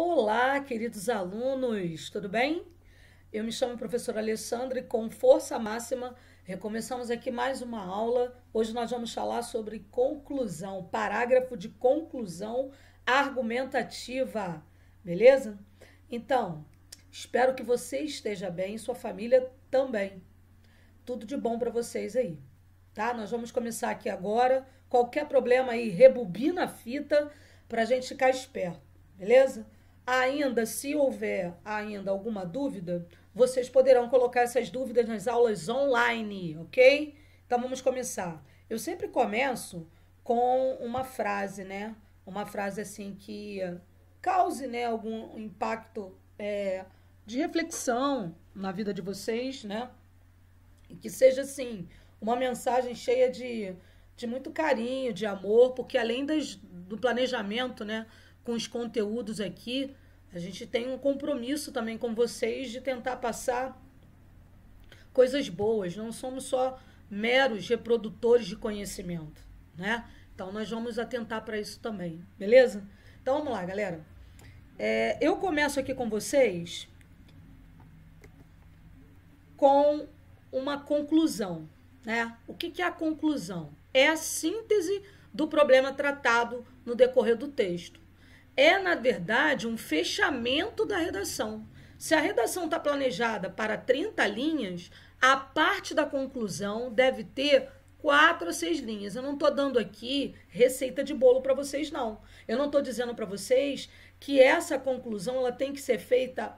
Olá, queridos alunos, tudo bem? Eu me chamo professora Alessandra e com força máxima recomeçamos aqui mais uma aula. Hoje nós vamos falar sobre conclusão, parágrafo de conclusão argumentativa, beleza? Então, espero que você esteja bem, sua família também. Tudo de bom para vocês aí, tá? Nós vamos começar aqui agora. Qualquer problema aí, rebobina a fita para a gente ficar esperto, beleza? Ainda, se houver ainda alguma dúvida, vocês poderão colocar essas dúvidas nas aulas online, ok? Então vamos começar. Eu sempre começo com uma frase, né? Uma frase assim que cause né, algum impacto é, de reflexão na vida de vocês, né? E que seja assim, uma mensagem cheia de, de muito carinho, de amor, porque além das, do planejamento, né? com os conteúdos aqui, a gente tem um compromisso também com vocês de tentar passar coisas boas. Não somos só meros reprodutores de conhecimento, né? Então nós vamos atentar para isso também, beleza? Então vamos lá, galera. É, eu começo aqui com vocês com uma conclusão, né? O que, que é a conclusão? É a síntese do problema tratado no decorrer do texto é, na verdade, um fechamento da redação. Se a redação está planejada para 30 linhas, a parte da conclusão deve ter quatro a seis linhas. Eu não estou dando aqui receita de bolo para vocês, não. Eu não estou dizendo para vocês que essa conclusão ela tem que ser feita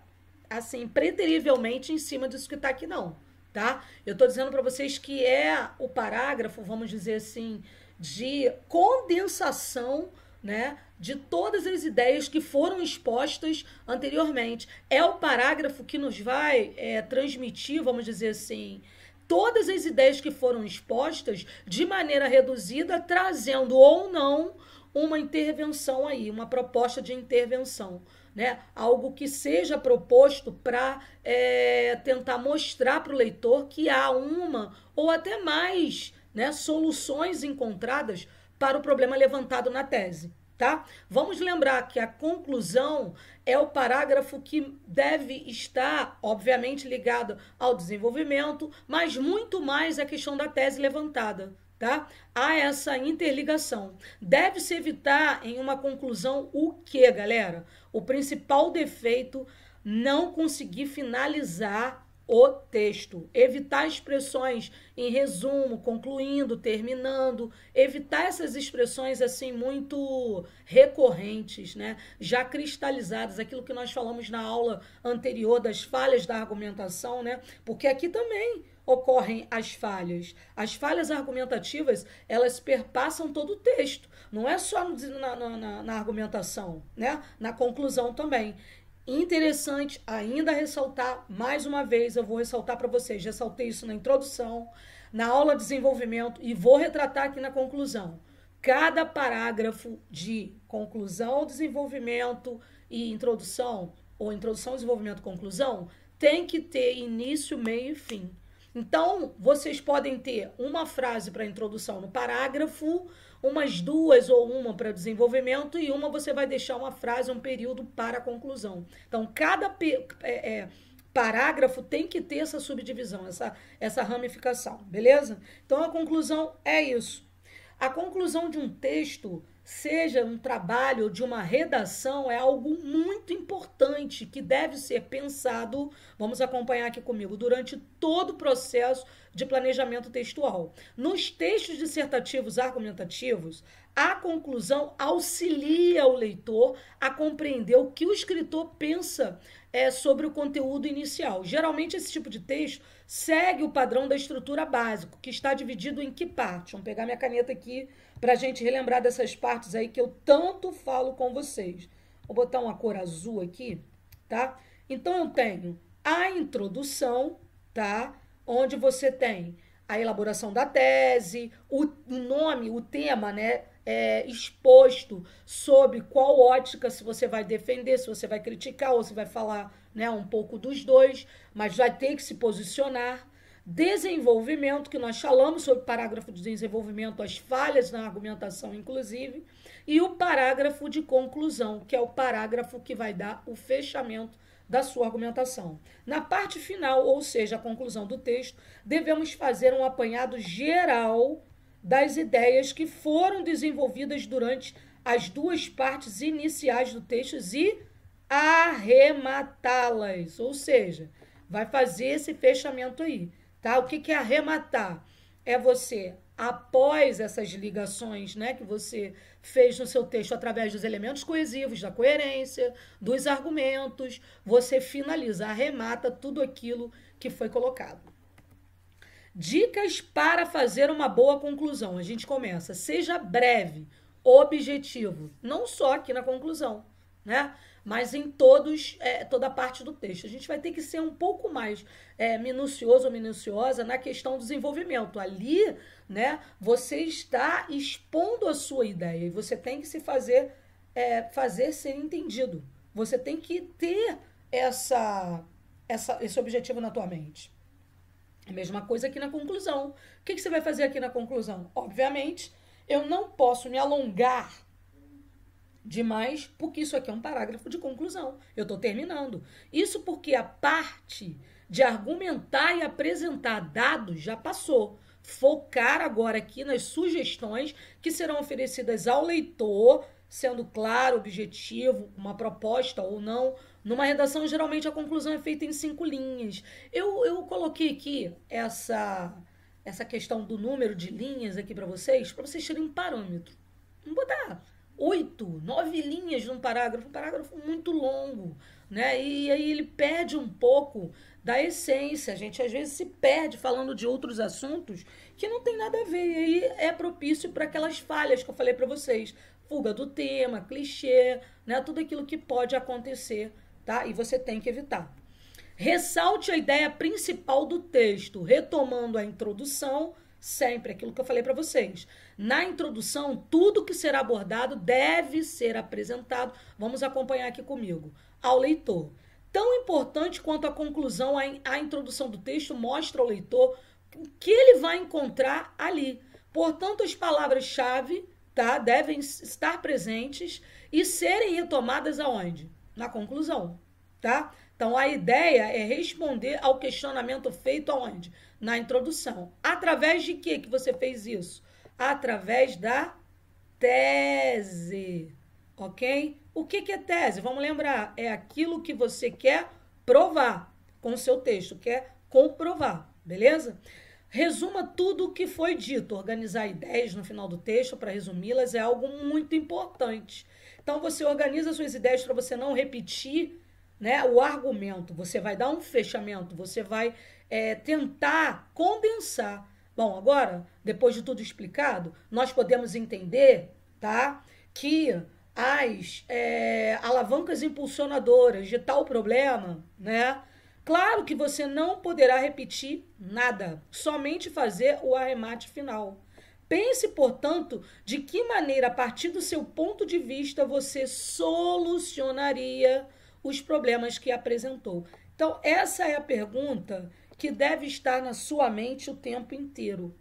assim, preterivelmente em cima disso que está aqui, não. Tá? Eu estou dizendo para vocês que é o parágrafo, vamos dizer assim, de condensação né, de todas as ideias que foram expostas anteriormente. É o parágrafo que nos vai é, transmitir, vamos dizer assim, todas as ideias que foram expostas de maneira reduzida, trazendo ou não uma intervenção aí, uma proposta de intervenção. Né? Algo que seja proposto para é, tentar mostrar para o leitor que há uma ou até mais né, soluções encontradas para o problema levantado na tese. Tá? Vamos lembrar que a conclusão é o parágrafo que deve estar, obviamente, ligado ao desenvolvimento, mas muito mais à questão da tese levantada. Tá? Há essa interligação. Deve-se evitar em uma conclusão o que, galera? O principal defeito não conseguir finalizar o texto. Evitar expressões em resumo, concluindo, terminando. Evitar essas expressões assim muito recorrentes, né? já cristalizadas, aquilo que nós falamos na aula anterior das falhas da argumentação, né? porque aqui também ocorrem as falhas. As falhas argumentativas, elas perpassam todo o texto. Não é só na, na, na, argumentação, né? Na conclusão também interessante ainda ressaltar, mais uma vez, eu vou ressaltar para vocês, ressaltei isso na introdução, na aula de desenvolvimento e vou retratar aqui na conclusão. Cada parágrafo de conclusão, desenvolvimento e introdução, ou introdução, desenvolvimento, conclusão, tem que ter início, meio e fim. Então, vocês podem ter uma frase para introdução no parágrafo, umas duas ou uma para desenvolvimento e uma você vai deixar uma frase, um período para a conclusão. Então, cada é, é, parágrafo tem que ter essa subdivisão, essa, essa ramificação, beleza? Então, a conclusão é isso. A conclusão de um texto seja um trabalho de uma redação, é algo muito importante que deve ser pensado. Vamos acompanhar aqui comigo durante todo o processo de planejamento textual. Nos textos dissertativos argumentativos, a conclusão auxilia o leitor a compreender o que o escritor pensa é, sobre o conteúdo inicial. Geralmente, esse tipo de texto segue o padrão da estrutura básico, que está dividido em que parte? Vamos pegar minha caneta aqui para a gente relembrar dessas partes aí que eu tanto falo com vocês. Vou botar uma cor azul aqui, tá? Então eu tenho a introdução, tá? Onde você tem a elaboração da tese, o nome, o tema, né? É, exposto sobre qual ótica se você vai defender, se você vai criticar ou se vai falar né? Um pouco dos dois, mas vai ter que se posicionar. Desenvolvimento, que nós falamos sobre o parágrafo de desenvolvimento, as falhas na argumentação, inclusive, e o parágrafo de conclusão, que é o parágrafo que vai dar o fechamento da sua argumentação. Na parte final, ou seja, a conclusão do texto, devemos fazer um apanhado geral das ideias que foram desenvolvidas durante as duas partes iniciais do texto e arrematá-las. Ou seja, vai fazer esse fechamento aí, tá? O que, que é arrematar? É você, após essas ligações, né, que você fez no seu texto através dos elementos coesivos, da coerência, dos argumentos, você finaliza, arremata tudo aquilo que foi colocado. Dicas para fazer uma boa conclusão. A gente começa. Seja breve, objetivo, não só aqui na conclusão, né? mas em todos, é, toda a parte do texto. A gente vai ter que ser um pouco mais é, minucioso ou minuciosa na questão do desenvolvimento. Ali, né, você está expondo a sua ideia e você tem que se fazer, é, fazer ser entendido. Você tem que ter essa, essa, esse objetivo na tua mente. A mesma coisa aqui na conclusão. O que, que você vai fazer aqui na conclusão? Obviamente, eu não posso me alongar demais, porque isso aqui é um parágrafo de conclusão. Eu estou terminando. Isso porque a parte de argumentar e apresentar dados já passou. Focar agora aqui nas sugestões que serão oferecidas ao leitor, sendo claro, objetivo, uma proposta ou não. Numa redação, geralmente a conclusão é feita em cinco linhas. Eu, eu coloquei aqui essa, essa questão do número de linhas aqui para vocês, para vocês terem um parâmetro. Vamos botar oito, nove linhas num parágrafo, um parágrafo muito longo, né? E aí ele perde um pouco da essência. A gente às vezes se perde falando de outros assuntos que não tem nada a ver. E aí é propício para aquelas falhas que eu falei para vocês, fuga do tema, clichê, né? Tudo aquilo que pode acontecer, tá? E você tem que evitar. Ressalte a ideia principal do texto, retomando a introdução sempre, aquilo que eu falei para vocês. Na introdução, tudo que será abordado deve ser apresentado, vamos acompanhar aqui comigo, ao leitor. Tão importante quanto a conclusão, a introdução do texto mostra ao leitor o que ele vai encontrar ali. Portanto, as palavras-chave tá, devem estar presentes e serem retomadas aonde? Na conclusão, tá? Então, a ideia é responder ao questionamento feito aonde? na introdução. Através de que que você fez isso? Através da tese, ok? O que, que é tese? Vamos lembrar, é aquilo que você quer provar com o seu texto, quer comprovar, beleza? Resuma tudo o que foi dito. Organizar ideias no final do texto para resumi-las é algo muito importante. Então você organiza suas ideias para você não repetir né, o argumento. Você vai dar um fechamento, você vai é, tentar condensar. Bom, agora, depois de tudo explicado, nós podemos entender, tá, que as é, alavancas impulsionadoras de tal problema, né? Claro que você não poderá repetir nada, somente fazer o arremate final. Pense, portanto, de que maneira, a partir do seu ponto de vista, você solucionaria os problemas que apresentou. Então, essa é a pergunta que deve estar na sua mente o tempo inteiro,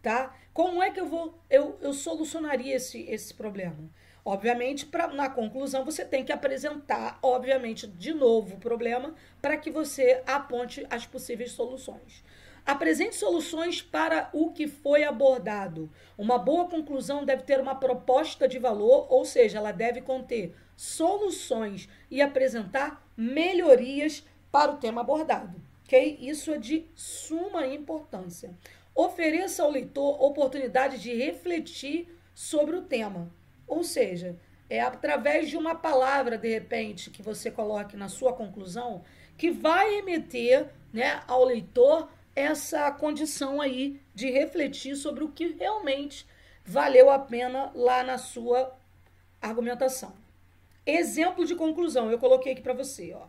tá? Como é que eu vou eu, eu solucionaria esse esse problema? Obviamente, pra, na conclusão você tem que apresentar, obviamente, de novo o problema para que você aponte as possíveis soluções. Apresente soluções para o que foi abordado. Uma boa conclusão deve ter uma proposta de valor, ou seja, ela deve conter soluções e apresentar melhorias para o tema abordado. Isso é de suma importância. Ofereça ao leitor oportunidade de refletir sobre o tema. Ou seja, é através de uma palavra, de repente, que você coloque na sua conclusão, que vai emeter né, ao leitor essa condição aí de refletir sobre o que realmente valeu a pena lá na sua argumentação. Exemplo de conclusão, eu coloquei aqui para você, ó.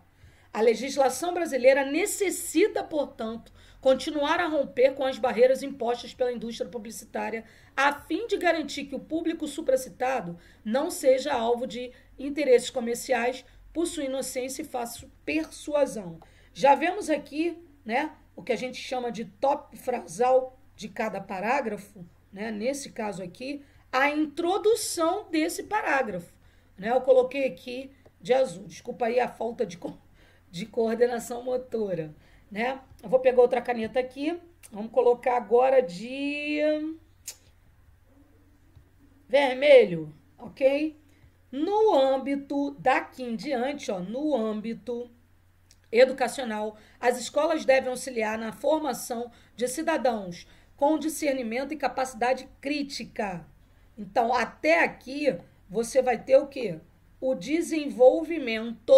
A legislação brasileira necessita, portanto, continuar a romper com as barreiras impostas pela indústria publicitária, a fim de garantir que o público supracitado não seja alvo de interesses comerciais, possua inocência e faça persuasão. Já vemos aqui, né, o que a gente chama de top frasal de cada parágrafo, né, nesse caso aqui, a introdução desse parágrafo, né? Eu coloquei aqui de azul. Desculpa aí a falta de de coordenação motora, né? Eu vou pegar outra caneta aqui, vamos colocar agora de vermelho, ok? No âmbito daqui em diante, ó, no âmbito educacional, as escolas devem auxiliar na formação de cidadãos com discernimento e capacidade crítica. Então, até aqui, você vai ter o quê? O desenvolvimento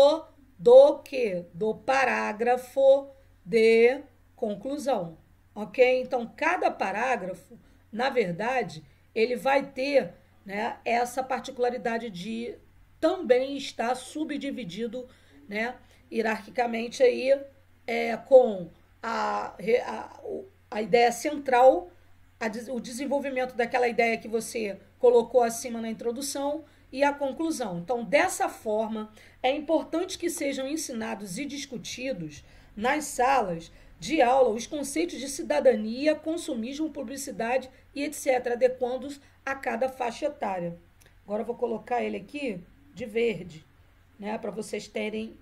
do que do parágrafo de conclusão, ok? Então cada parágrafo, na verdade, ele vai ter né, essa particularidade de também estar subdividido, né, hierarquicamente aí é, com a, a, a ideia central, a, o desenvolvimento daquela ideia que você colocou acima na introdução e a conclusão. Então, dessa forma, é importante que sejam ensinados e discutidos nas salas de aula os conceitos de cidadania, consumismo, publicidade e etc., adequando-os a cada faixa etária. Agora vou colocar ele aqui de verde, né, para vocês terem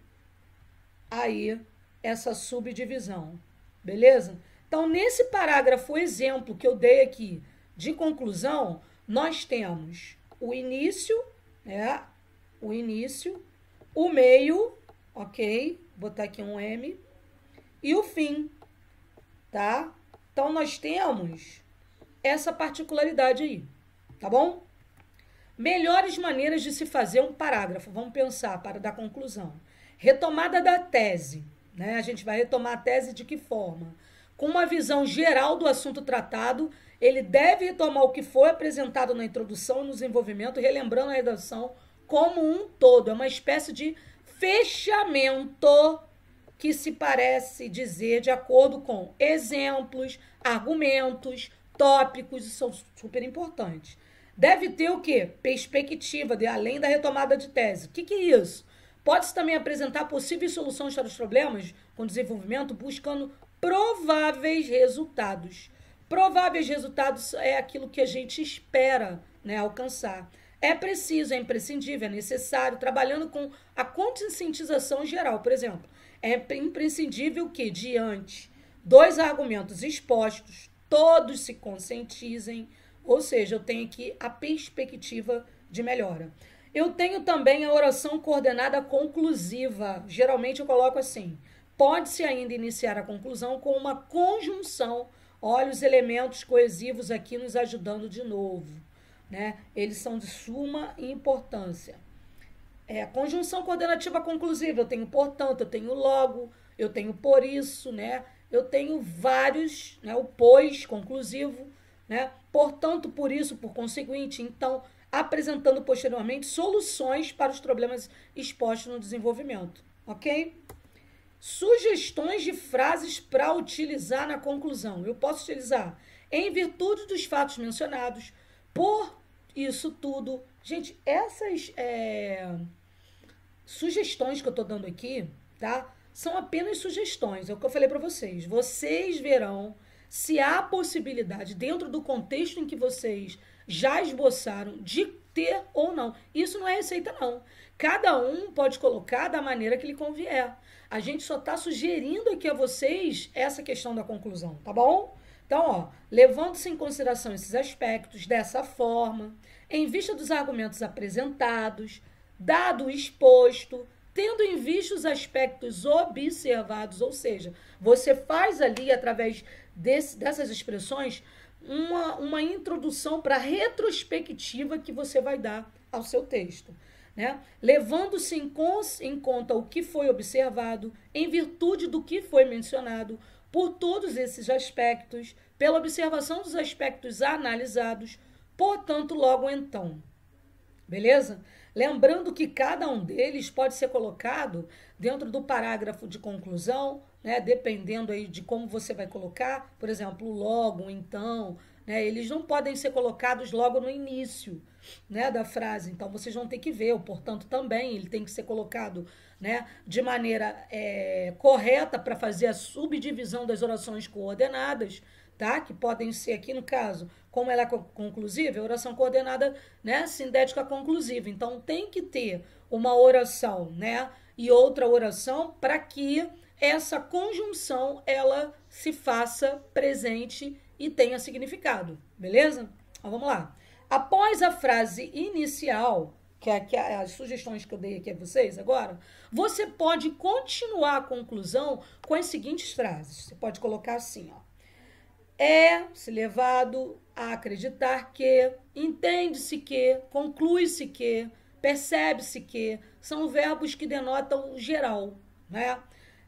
aí essa subdivisão. Beleza? Então, nesse parágrafo exemplo que eu dei aqui de conclusão, nós temos o início né? O início, o meio, ok? Vou botar aqui um M. E o fim, tá? Então, nós temos essa particularidade aí, tá bom? Melhores maneiras de se fazer um parágrafo. Vamos pensar para dar conclusão. Retomada da tese. Né? A gente vai retomar a tese de que forma? Com uma visão geral do assunto tratado ele deve retomar o que foi apresentado na introdução e no desenvolvimento, relembrando a redação como um todo. É uma espécie de fechamento que se parece dizer de acordo com exemplos, argumentos, tópicos, isso são super importantes. Deve ter o quê? Perspectiva, de, além da retomada de tese. O que, que é isso? Pode-se também apresentar possíveis soluções para os problemas com desenvolvimento, buscando prováveis resultados. Prováveis resultados é aquilo que a gente espera né, alcançar. É preciso, é imprescindível, é necessário, trabalhando com a conscientização geral, por exemplo. É imprescindível que, diante dois argumentos expostos, todos se conscientizem, ou seja, eu tenho aqui a perspectiva de melhora. Eu tenho também a oração coordenada conclusiva. Geralmente eu coloco assim: pode-se ainda iniciar a conclusão com uma conjunção Olha os elementos coesivos aqui nos ajudando de novo. Né? Eles são de suma importância. É, conjunção coordenativa conclusiva, eu tenho portanto, eu tenho logo, eu tenho por isso, né? Eu tenho vários, né? O pois conclusivo, né? Portanto, por isso, por conseguinte, então, apresentando posteriormente soluções para os problemas expostos no desenvolvimento, ok? sugestões de frases para utilizar na conclusão. Eu posso utilizar em virtude dos fatos mencionados, por isso tudo. Gente, essas é, sugestões que eu estou dando aqui, tá? São apenas sugestões, é o que eu falei para vocês. Vocês verão se há possibilidade, dentro do contexto em que vocês já esboçaram, de ter ou não. Isso não é receita, não. Cada um pode colocar da maneira que lhe convier. A gente só está sugerindo aqui a vocês essa questão da conclusão, tá bom? Então, ó, levando-se em consideração esses aspectos dessa forma, em vista dos argumentos apresentados, dado o exposto, tendo em vista os aspectos observados, ou seja, você faz ali, através desse, dessas expressões, uma, uma introdução para a retrospectiva que você vai dar ao seu texto né? levando-se em, em conta o que foi observado, em virtude do que foi mencionado, por todos esses aspectos, pela observação dos aspectos analisados, portanto, logo então. Beleza? Lembrando que cada um deles pode ser colocado dentro do parágrafo de conclusão, né? dependendo aí de como você vai colocar, por exemplo, logo, então, né? eles não podem ser colocados logo no início né, da frase. Então vocês vão ter que ver, o portanto também ele tem que ser colocado né, de maneira é, correta para fazer a subdivisão das orações coordenadas, tá? Que podem ser aqui no caso, como ela é conclusiva, é oração coordenada, né, sintética conclusiva. Então tem que ter uma oração, né, e outra oração para que essa conjunção ela se faça presente e tenha significado, beleza? Então, vamos lá. Após a frase inicial, que é, que é as sugestões que eu dei aqui a vocês agora, você pode continuar a conclusão com as seguintes frases. Você pode colocar assim, ó. É se levado a acreditar que, entende-se que, conclui-se que, percebe-se que, são verbos que denotam geral, né?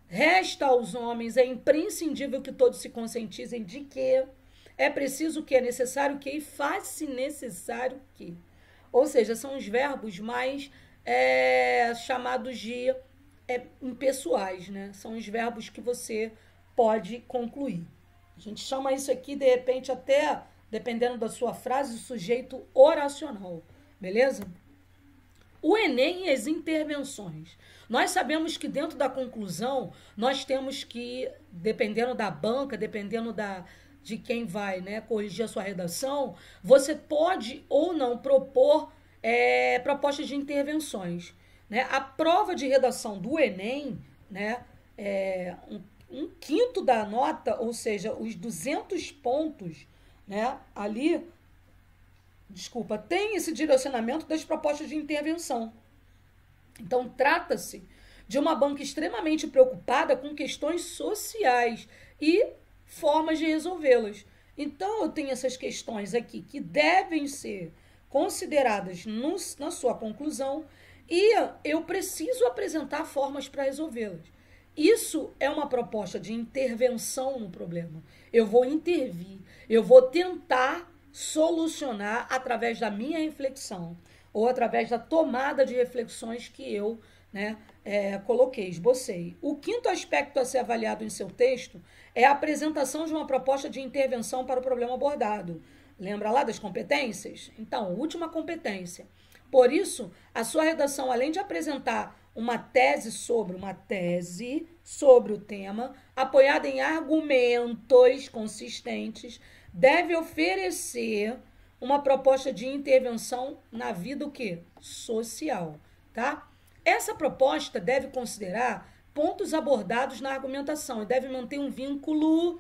Resta aos homens, é imprescindível que todos se conscientizem de que é preciso que, é necessário que, e faz-se necessário que. Ou seja, são os verbos mais é, chamados de é, impessoais, né? São os verbos que você pode concluir. A gente chama isso aqui, de repente, até, dependendo da sua frase, sujeito oracional, beleza? O Enem e as intervenções. Nós sabemos que dentro da conclusão, nós temos que, dependendo da banca, dependendo da, de quem vai né, corrigir a sua redação, você pode ou não propor é, propostas de intervenções. Né? A prova de redação do Enem, né, é um, um, quinto da nota, ou seja, os 200 pontos né, ali, desculpa, tem esse direcionamento das propostas de intervenção. Então, trata-se de uma banca extremamente preocupada com questões sociais e formas de resolvê-las. Então, eu tenho essas questões aqui que devem ser consideradas no, na sua conclusão e eu preciso apresentar formas para resolvê-las. Isso é uma proposta de intervenção no problema. Eu vou intervir, eu vou tentar solucionar através da minha reflexão ou através da tomada de reflexões que eu né, é, coloquei, esbocei. O quinto aspecto a ser avaliado em seu texto é a apresentação de uma proposta de intervenção para o problema abordado. Lembra lá das competências? Então, última competência. Por isso, a sua redação, além de apresentar uma tese sobre uma tese sobre o tema, apoiada em argumentos consistentes, deve oferecer uma proposta de intervenção na vida o quê? social, tá? Essa proposta deve considerar pontos abordados na argumentação e deve manter um vínculo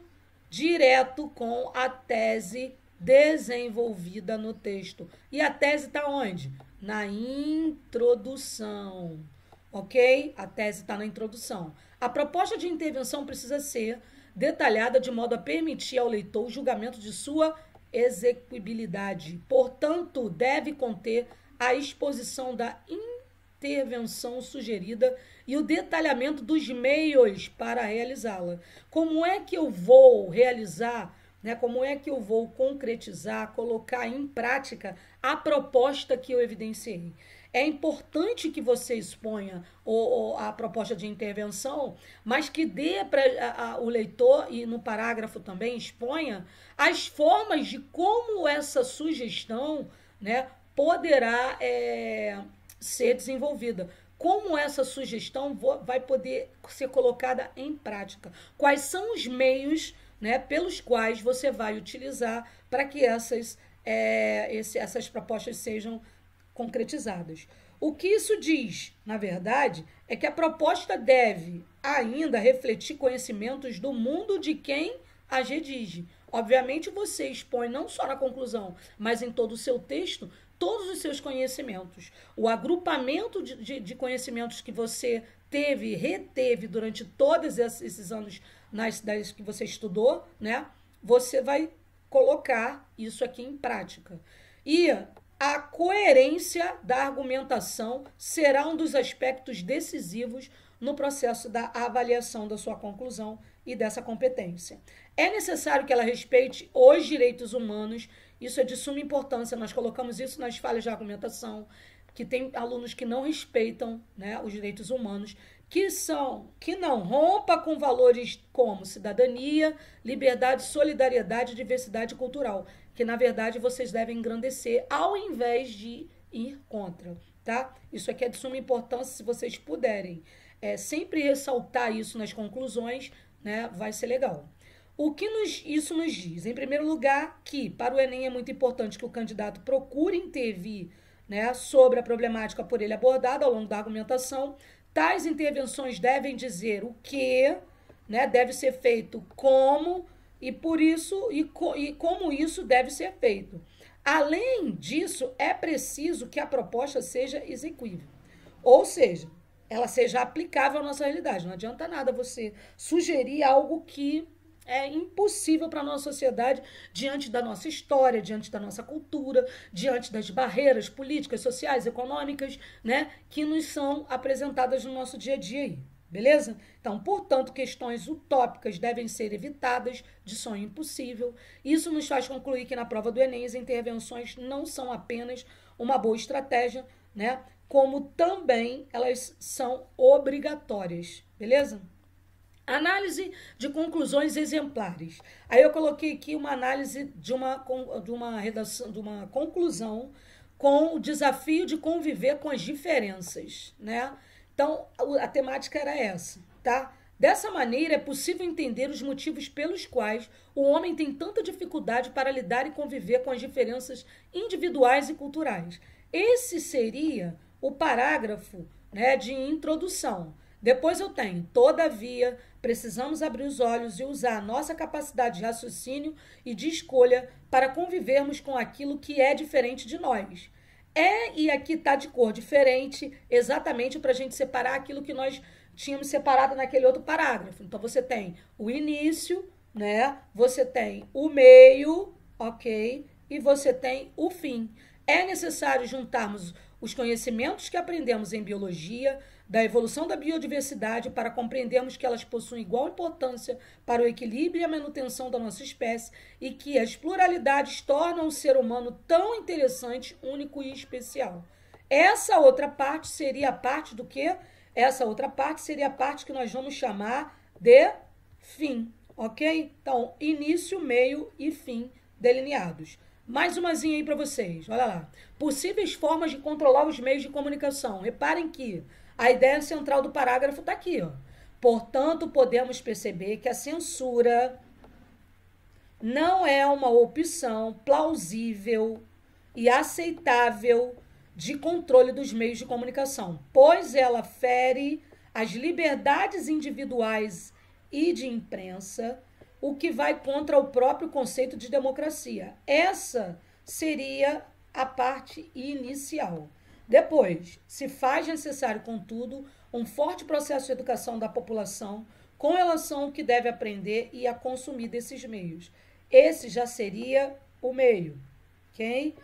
direto com a tese desenvolvida no texto. E a tese está onde? Na introdução. Ok? A tese está na introdução. A proposta de intervenção precisa ser detalhada de modo a permitir ao leitor o julgamento de sua execuibilidade. Portanto, deve conter a exposição da intervenção sugerida e o detalhamento dos meios para realizá-la. Como é que eu vou realizar, né, como é que eu vou concretizar, colocar em prática a proposta que eu evidenciei? É importante que você exponha o, o, a proposta de intervenção, mas que dê para o leitor, e no parágrafo também exponha, as formas de como essa sugestão né, poderá é, ser desenvolvida como essa sugestão vai poder ser colocada em prática? Quais são os meios né, pelos quais você vai utilizar para que essas, é, esse, essas propostas sejam concretizadas? O que isso diz, na verdade, é que a proposta deve ainda refletir conhecimentos do mundo de quem a redige. Obviamente, você expõe não só na conclusão, mas em todo o seu texto todos os seus conhecimentos. O agrupamento de, de, de conhecimentos que você teve, reteve durante todos esses anos nas, cidades que você estudou, né? Você vai colocar isso aqui em prática. E a coerência da argumentação será um dos aspectos decisivos no processo da avaliação da sua conclusão e dessa competência. É necessário que ela respeite os direitos humanos isso é de suma importância. Nós colocamos isso nas falhas de argumentação, que tem alunos que não respeitam né, os direitos humanos, que são que não rompa com valores como cidadania, liberdade, solidariedade, diversidade cultural, que na verdade vocês devem engrandecer ao invés de ir contra, tá? Isso aqui é de suma importância se vocês puderem. É, sempre ressaltar isso nas conclusões, né? Vai ser legal. O que nos, isso nos diz? Em primeiro lugar, que para o Enem é muito importante que o candidato procure intervir né, sobre a problemática por ele abordada ao longo da argumentação. Tais intervenções devem dizer o que né, deve ser feito, como e por isso e, co, e como isso deve ser feito. Além disso, é preciso que a proposta seja exequível, ou seja, ela seja aplicável à nossa realidade. Não adianta nada você sugerir algo que é impossível para a nossa sociedade, diante da nossa história, diante da nossa cultura, diante das barreiras políticas, sociais, econômicas, né, que nos são apresentadas no nosso dia a dia aí. Beleza? Então, portanto, questões utópicas devem ser evitadas de sonho impossível. Isso nos faz concluir que na prova do Enem as intervenções não são apenas uma boa estratégia, né? Como também elas são obrigatórias. Beleza? Análise de conclusões exemplares. Aí eu coloquei aqui uma análise de uma, de uma redação, de uma conclusão com o desafio de conviver com as diferenças, né? Então, a temática era essa, tá? Dessa maneira, é possível entender os motivos pelos quais o homem tem tanta dificuldade para lidar e conviver com as diferenças individuais e culturais. Esse seria o parágrafo né, de introdução. Depois eu tenho, todavia, precisamos abrir os olhos e usar a nossa capacidade de raciocínio e de escolha para convivermos com aquilo que é diferente de nós. É, e aqui está de cor diferente, exatamente para a gente separar aquilo que nós tínhamos separado naquele outro parágrafo. Então, você tem o início, né? Você tem o meio, ok? E você tem o fim. É necessário juntarmos os conhecimentos que aprendemos em biologia, da evolução da biodiversidade para compreendermos que elas possuem igual importância para o equilíbrio e a manutenção da nossa espécie e que as pluralidades tornam o ser humano tão interessante, único e especial. Essa outra parte seria a parte do quê? Essa outra parte seria a parte que nós vamos chamar de fim, ok? Então, início, meio e fim delineados. Mais uma aí para vocês, olha lá. Possíveis formas de controlar os meios de comunicação. Reparem que a ideia central do parágrafo está aqui. Ó. Portanto, podemos perceber que a censura não é uma opção plausível e aceitável de controle dos meios de comunicação, pois ela fere as liberdades individuais e de imprensa, o que vai contra o próprio conceito de democracia. Essa seria a parte inicial. Depois, se faz necessário, contudo, um forte processo de educação da população com relação ao que deve aprender e a consumir desses meios. Esse já seria o meio. Okay?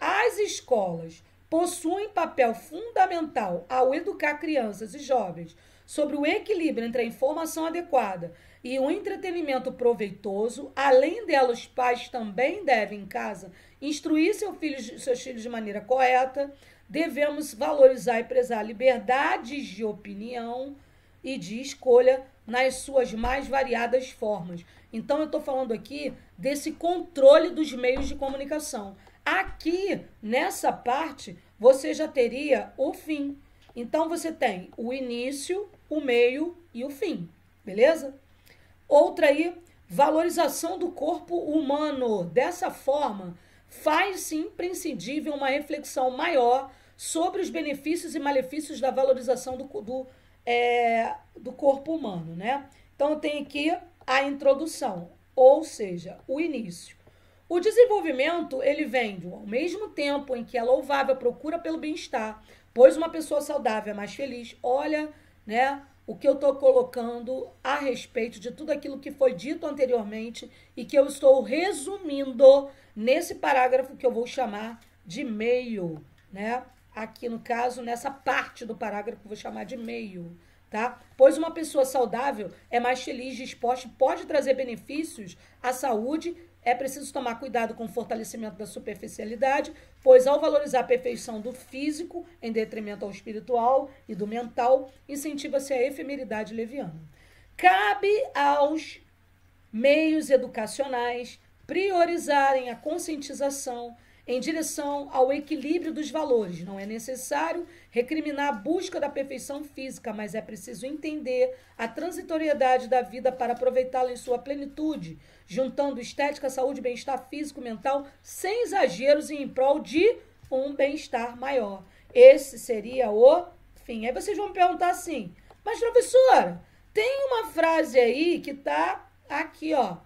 As escolas possuem papel fundamental ao educar crianças e jovens sobre o equilíbrio entre a informação adequada e o entretenimento proveitoso. Além dela, os pais também devem, em casa, instruir seu filho, seus filhos de maneira correta, devemos valorizar e prezar liberdades de opinião e de escolha nas suas mais variadas formas. Então, eu estou falando aqui desse controle dos meios de comunicação. Aqui, nessa parte, você já teria o fim. Então, você tem o início, o meio e o fim, beleza? Outra aí, valorização do corpo humano. Dessa forma, faz-se imprescindível uma reflexão maior sobre os benefícios e malefícios da valorização do, do, é, do corpo humano, né? Então, tem aqui a introdução, ou seja, o início. O desenvolvimento, ele vem do, ao mesmo tempo em que é louvável a procura pelo bem-estar, pois uma pessoa saudável é mais feliz. Olha, né, o que eu estou colocando a respeito de tudo aquilo que foi dito anteriormente e que eu estou resumindo nesse parágrafo que eu vou chamar de meio, né? Aqui no caso, nessa parte do parágrafo que eu vou chamar de meio, tá? Pois uma pessoa saudável é mais feliz, disposta, pode trazer benefícios à saúde. É preciso tomar cuidado com o fortalecimento da superficialidade, pois ao valorizar a perfeição do físico em detrimento ao espiritual e do mental, incentiva-se a efemeridade leviana. Cabe aos meios educacionais priorizarem a conscientização em direção ao equilíbrio dos valores. Não é necessário recriminar a busca da perfeição física, mas é preciso entender a transitoriedade da vida para aproveitá-la em sua plenitude, juntando estética, saúde, bem-estar físico, mental, sem exageros e em prol de um bem-estar maior. Esse seria o fim. Aí vocês vão me perguntar assim, mas professora, tem uma frase aí que tá aqui, ó,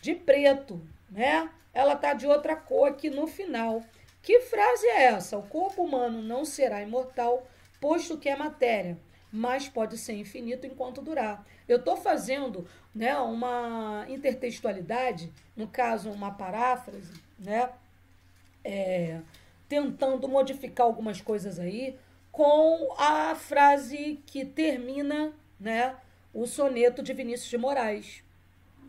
de preto né? Ela tá de outra cor aqui no final. Que frase é essa? O corpo humano não será imortal, posto que é matéria, mas pode ser infinito enquanto durar. Eu estou fazendo né, uma intertextualidade, no caso, uma paráfrase, né? É, tentando modificar algumas coisas aí com a frase que termina né, o soneto de Vinícius de Moraes.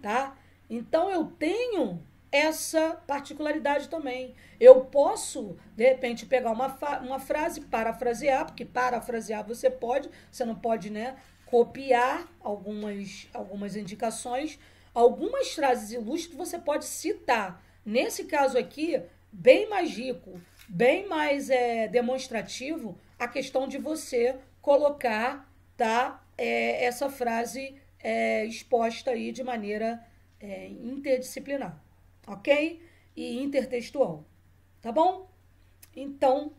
Tá? Então eu tenho essa particularidade também. Eu posso, de repente, pegar uma, uma frase, parafrasear, porque parafrasear você pode, você não pode né, copiar algumas, algumas indicações, algumas frases ilustres você pode citar. Nesse caso aqui, bem mais rico, bem mais é, demonstrativo, a questão de você colocar tá, é, essa frase é, exposta aí de maneira é, interdisciplinar ok? E intertextual, tá bom? Então,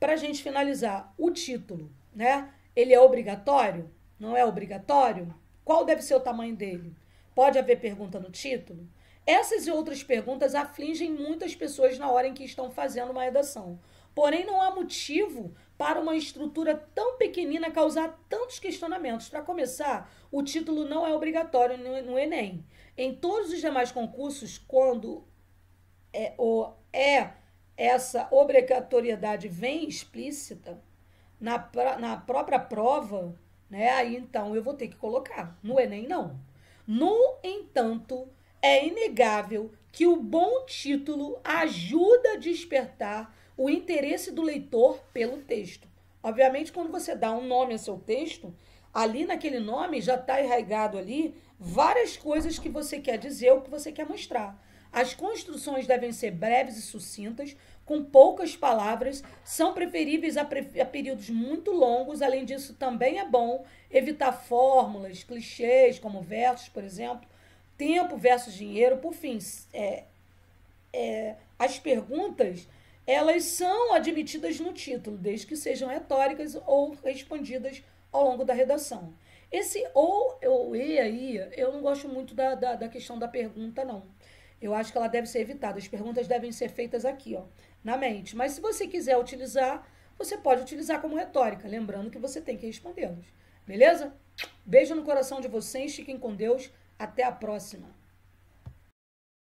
para a gente finalizar, o título, né? Ele é obrigatório? Não é obrigatório? Qual deve ser o tamanho dele? Pode haver pergunta no título? Essas e outras perguntas afligem muitas pessoas na hora em que estão fazendo uma redação. Porém, não há motivo para uma estrutura tão pequenina causar tantos questionamentos. Para começar, o título não é obrigatório no, Enem. Em todos os demais concursos, quando é, é essa obrigatoriedade vem explícita na, na própria prova, né? Aí então eu vou ter que colocar. No Enem, não. No entanto, é inegável que o bom título ajuda a despertar o interesse do leitor pelo texto. Obviamente, quando você dá um nome ao seu texto, ali naquele nome já está enraizado ali várias coisas que você quer dizer ou que você quer mostrar. As construções devem ser breves e sucintas, com poucas palavras, são preferíveis a, pre a, períodos muito longos. Além disso, também é bom evitar fórmulas, clichês, como versos, por exemplo, tempo versus dinheiro. Por fim, é, é, as perguntas elas são admitidas no título, desde que sejam retóricas ou respondidas ao longo da redação. Esse ou, ou e aí, eu não gosto muito da, da, da questão da pergunta, não. Eu acho que ela deve ser evitada. As perguntas devem ser feitas aqui, ó, na mente. Mas se você quiser utilizar, você pode utilizar como retórica, lembrando que você tem que respondê-las. Beleza? Beijo no coração de vocês, fiquem com Deus. Até a próxima.